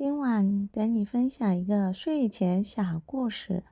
今晚给你分享一个睡前小故事。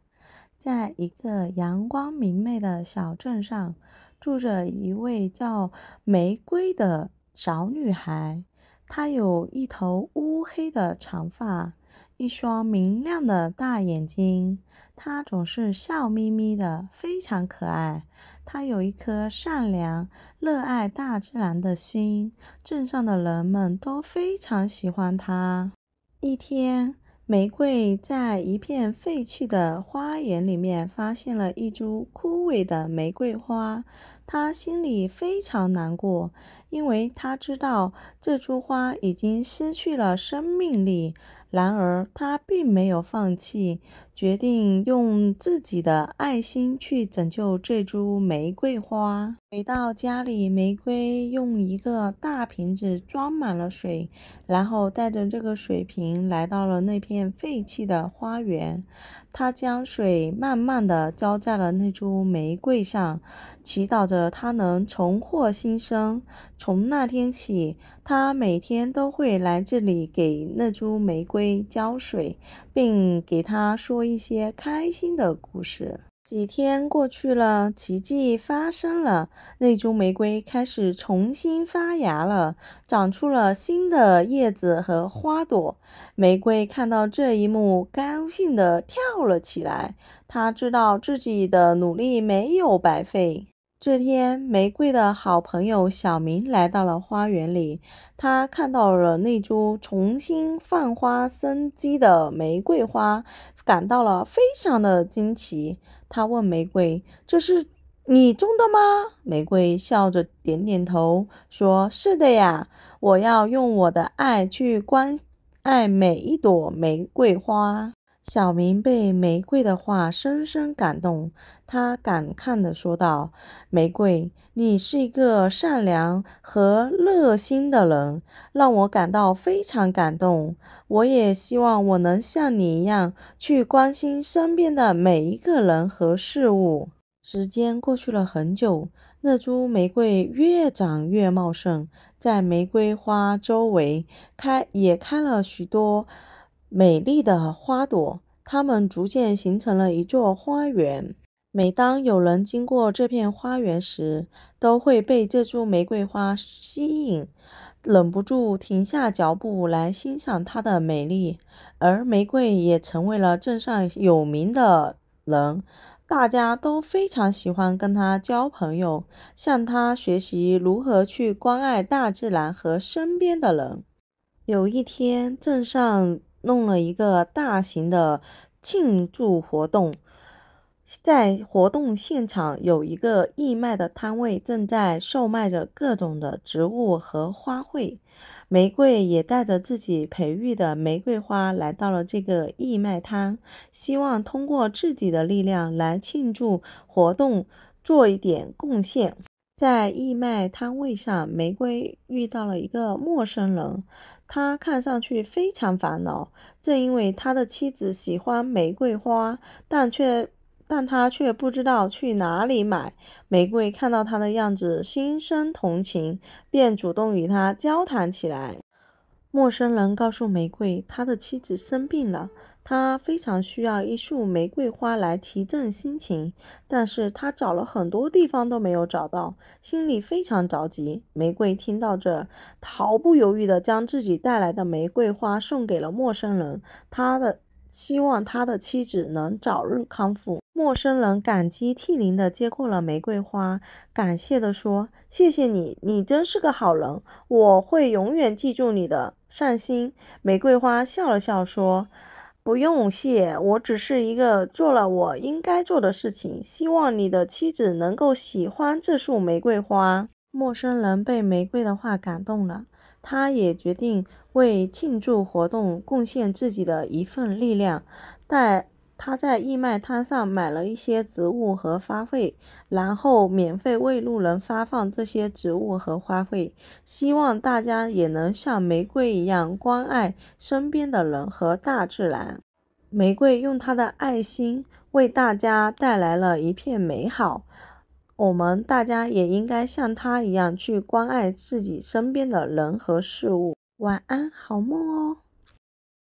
在一个阳光明媚的小镇上，住着一位叫玫瑰的小女孩。她有一头乌黑的长发，一双明亮的大眼睛。她总是笑眯眯的，非常可爱。她有一颗善良、热爱大自然的心。镇上的人们都非常喜欢她。一天，玫瑰在一片废弃的花园里面发现了一株枯萎的玫瑰花，她心里非常难过，因为她知道这株花已经失去了生命力。然而，她并没有放弃，决定用自己的爱心去拯救这株玫瑰花。回到家里，玫瑰用一个大瓶子装满了水，然后带着这个水瓶来到了那片废弃的花园。他将水慢慢地浇在了那株玫瑰上，祈祷着它能重获新生。从那天起，他每天都会来这里给那株玫瑰浇水，并给它说一些开心的故事。几天过去了，奇迹发生了。那株玫瑰开始重新发芽了，长出了新的叶子和花朵。玫瑰看到这一幕，高兴地跳了起来。她知道自己的努力没有白费。这天，玫瑰的好朋友小明来到了花园里，他看到了那株重新放花生机的玫瑰花，感到了非常的惊奇。他问玫瑰：“这是你种的吗？”玫瑰笑着点点头，说：“是的呀，我要用我的爱去关爱每一朵玫瑰花。”小明被玫瑰的话深深感动，他感叹地说道：“玫瑰，你是一个善良和热心的人，让我感到非常感动。我也希望我能像你一样，去关心身边的每一个人和事物。”时间过去了很久，那株玫瑰越长越茂盛，在玫瑰花周围开也开了许多。美丽的花朵，它们逐渐形成了一座花园。每当有人经过这片花园时，都会被这株玫瑰花吸引，忍不住停下脚步来欣赏它的美丽。而玫瑰也成为了镇上有名的人，大家都非常喜欢跟他交朋友，向他学习如何去关爱大自然和身边的人。有一天，镇上。弄了一个大型的庆祝活动，在活动现场有一个义卖的摊位，正在售卖着各种的植物和花卉。玫瑰也带着自己培育的玫瑰花来到了这个义卖摊，希望通过自己的力量来庆祝活动，做一点贡献。在义卖摊位上，玫瑰遇到了一个陌生人，他看上去非常烦恼。正因为他的妻子喜欢玫瑰花，但却但他却不知道去哪里买。玫瑰看到他的样子，心生同情，便主动与他交谈起来。陌生人告诉玫瑰，他的妻子生病了，他非常需要一束玫瑰花来提振心情，但是他找了很多地方都没有找到，心里非常着急。玫瑰听到这，毫不犹豫地将自己带来的玫瑰花送给了陌生人。他的。希望他的妻子能早日康复。陌生人感激涕零地接过了玫瑰花，感谢地说：“谢谢你，你真是个好人，我会永远记住你的善心。”玫瑰花笑了笑说：“不用谢，我只是一个做了我应该做的事情。希望你的妻子能够喜欢这束玫瑰花。”陌生人被玫瑰的话感动了。他也决定为庆祝活动贡献自己的一份力量。在他在义卖摊上买了一些植物和花卉，然后免费为路人发放这些植物和花卉，希望大家也能像玫瑰一样关爱身边的人和大自然。玫瑰用他的爱心为大家带来了一片美好。我们大家也应该像他一样去关爱自己身边的人和事物。晚安，好梦哦。